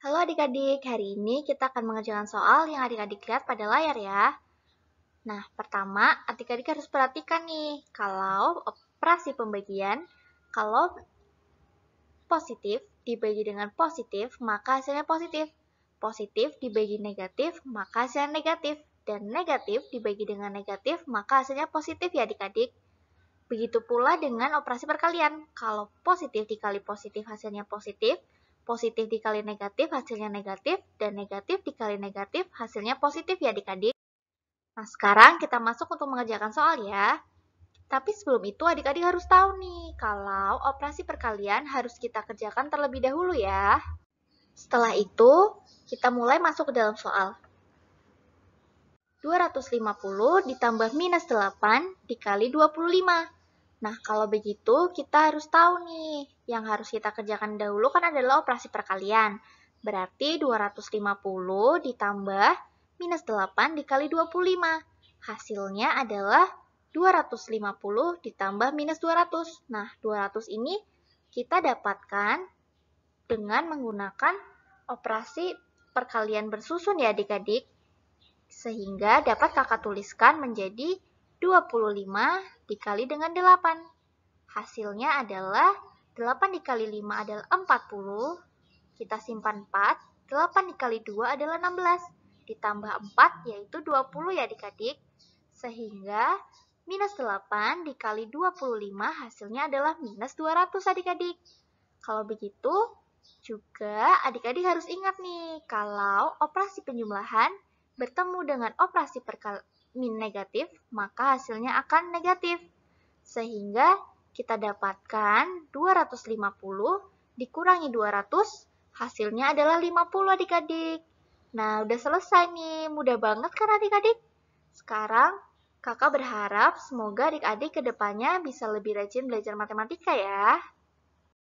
Halo adik-adik, hari ini kita akan mengerjakan soal yang adik-adik lihat pada layar ya. Nah, pertama adik-adik harus perhatikan nih, kalau operasi pembagian, kalau positif dibagi dengan positif, maka hasilnya positif. Positif dibagi negatif, maka hasilnya negatif. Dan negatif dibagi dengan negatif, maka hasilnya positif ya adik-adik. Begitu pula dengan operasi perkalian. Kalau positif dikali positif hasilnya positif, Positif dikali negatif hasilnya negatif, dan negatif dikali negatif hasilnya positif ya adik-adik. Nah sekarang kita masuk untuk mengerjakan soal ya. Tapi sebelum itu adik-adik harus tahu nih, kalau operasi perkalian harus kita kerjakan terlebih dahulu ya. Setelah itu, kita mulai masuk ke dalam soal. 250 ditambah minus 8 dikali 25. Nah, kalau begitu kita harus tahu nih, yang harus kita kerjakan dahulu kan adalah operasi perkalian. Berarti 250 ditambah minus 8 dikali 25. Hasilnya adalah 250 ditambah minus 200. Nah, 200 ini kita dapatkan dengan menggunakan operasi perkalian bersusun ya adik-adik. Sehingga dapat kakak tuliskan menjadi 25 dikali dengan 8. Hasilnya adalah 8 dikali 5 adalah 40. Kita simpan 4. 8 dikali 2 adalah 16. Ditambah 4 yaitu 20 ya adik-adik. Sehingga minus 8 dikali 25 hasilnya adalah minus 200 adik-adik. Kalau begitu, juga adik-adik harus ingat nih, kalau operasi penjumlahan bertemu dengan operasi perkalian min negatif, maka hasilnya akan negatif. Sehingga kita dapatkan 250 dikurangi 200, hasilnya adalah 50 adik-adik. Nah, udah selesai nih. Mudah banget kan adik-adik? Sekarang, kakak berharap semoga adik-adik kedepannya bisa lebih rajin belajar matematika ya.